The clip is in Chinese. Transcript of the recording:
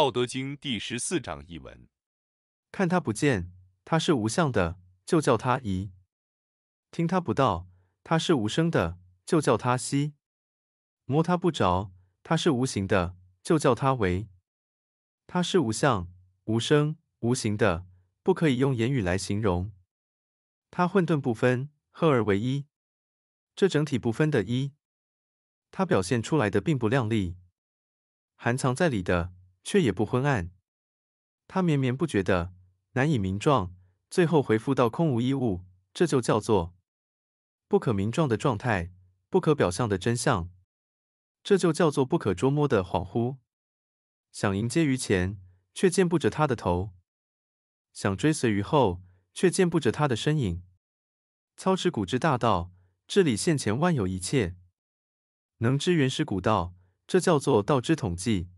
道德经第十四章译文：看他不见，他是无相的，就叫他疑。听他不到，他是无声的，就叫他息；摸他不着，他是无形的，就叫他为。他是无相、无声、无形的，不可以用言语来形容。他混沌不分，合而为一，这整体不分的一，他表现出来的并不亮丽，含藏在里的。却也不昏暗，他绵绵不绝的，难以名状，最后回复到空无一物，这就叫做不可名状的状态，不可表象的真相，这就叫做不可捉摸的恍惚。想迎接于前，却见不着他的头；想追随于后，却见不着他的身影。操持古之大道，治理现前万有一切，能知原始古道，这叫做道之统计。